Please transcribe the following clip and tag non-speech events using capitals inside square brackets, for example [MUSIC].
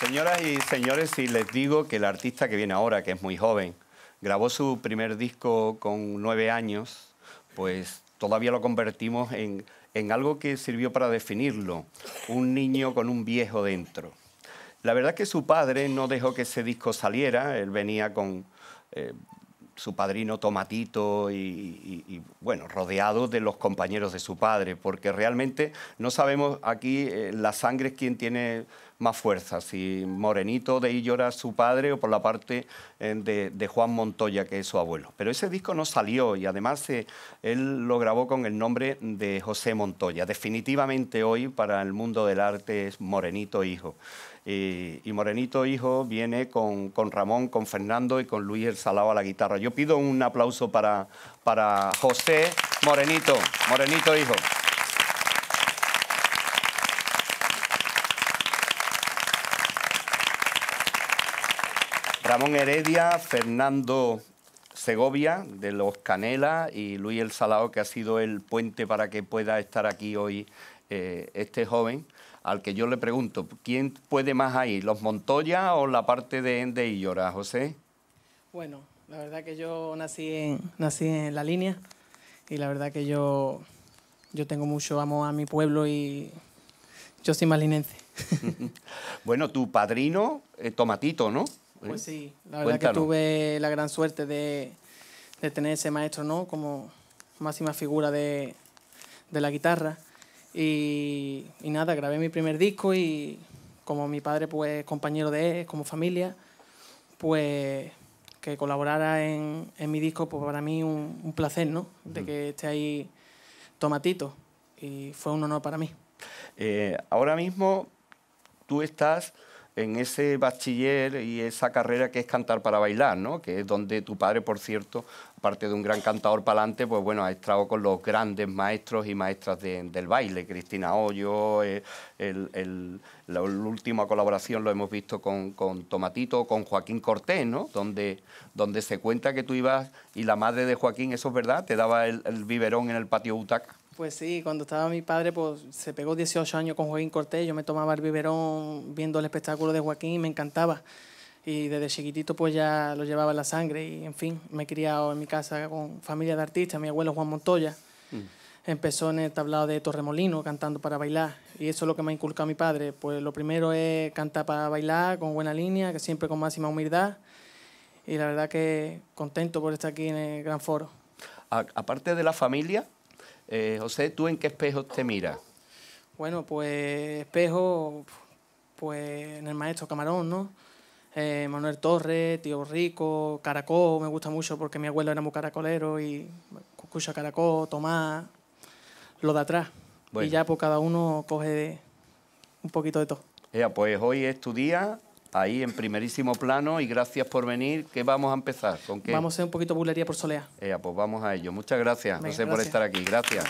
Señoras y señores, si les digo que el artista que viene ahora, que es muy joven, grabó su primer disco con nueve años, pues todavía lo convertimos en, algo que sirvió para definirlo, un niño con un viejo dentro. La verdad es que su padre no dejó que ese disco saliera, él venía con eh, su padrino Tomatito y, bueno, rodeado de los compañeros de su padre, porque realmente no sabemos aquí eh, la sangre es quien tiene más fuerza, si Morenito de ahí llora su padre o por la parte eh, de, Juan Montoya, que es su abuelo. Pero ese disco no salió y además eh, él lo grabó con el nombre de José Montoya. Definitivamente hoy para el mundo del arte es Morenito Hijo. Y, Morenito Hijo viene con, Ramón, con Fernando y con Luis El Salado a la guitarra. Yo pido un aplauso para, para José Morenito, Morenito Hijo. Ramón Heredia, Fernando Segovia de los Canela y Luis El Salao, que ha sido el puente para que pueda estar aquí hoy eh, este joven, al que yo le pregunto, ¿quién puede más ahí, los Montoya o la parte de, y Illora, José? Bueno, la verdad que yo nací en, nací en la línea y la verdad que yo, yo tengo mucho amo a mi pueblo y yo soy malinense. [LAUGHS] bueno, tu padrino, Tomatito, ¿no? Pues sí, la verdad que tuve la gran suerte de, de, tener ese maestro, ¿no? Como máxima figura de, la guitarra. Y, nada, grabé mi primer disco y como mi padre, pues compañero de él, como familia, pues que colaborara en, mi disco, pues para mí un, placer, ¿no? De que esté ahí Tomatito. Y fue un honor para mí. Eh, ahora mismo tú estás en ese bachiller y esa carrera que es cantar para bailar, ¿no? que es donde tu padre, por cierto, aparte de un gran cantador palante, pues bueno, ha estado con los grandes maestros y maestras del baile, Cristina Hoyo, eh, la, última colaboración lo hemos visto con, Tomatito, con Joaquín Cortés, ¿no? donde, donde se cuenta que tú ibas y la madre de Joaquín, eso es verdad, te daba el, biberón en el patio butaca. Pues sí, cuando estaba mi padre, pues se pegó 18 años con Joaquín Cortés, yo me tomaba el biberón viendo el espectáculo de Joaquín me encantaba. Y desde chiquitito pues ya lo llevaba la sangre y en fin, me he criado en mi casa con familia de artistas, mi abuelo Juan Montoya. Mm. Empezó en el tablado de Torremolino cantando para bailar y eso es lo que me ha inculcado mi padre. Pues lo primero es cantar para bailar con buena línea, que siempre con máxima humildad y la verdad que contento por estar aquí en el Gran Foro. aparte de la familia, eh, José, ¿tú en qué espejo te miras? Bueno, pues espejo, pues en el maestro Camarón, ¿no? Eh, Manuel Torres, Tío Rico, Caracó, me gusta mucho porque mi abuelo era muy caracolero y escucha Caracó, Tomás, lo de atrás. Y ya por pues, cada uno coge un poquito de todo. Ya, pues hoy es tu día, ahí en primerísimo plano y gracias por venir. ¿Qué vamos a empezar? ¿Con Vamos a hacer un poquito de por solea. pues vamos a ello. Muchas gracias, José, por estar aquí. gracias.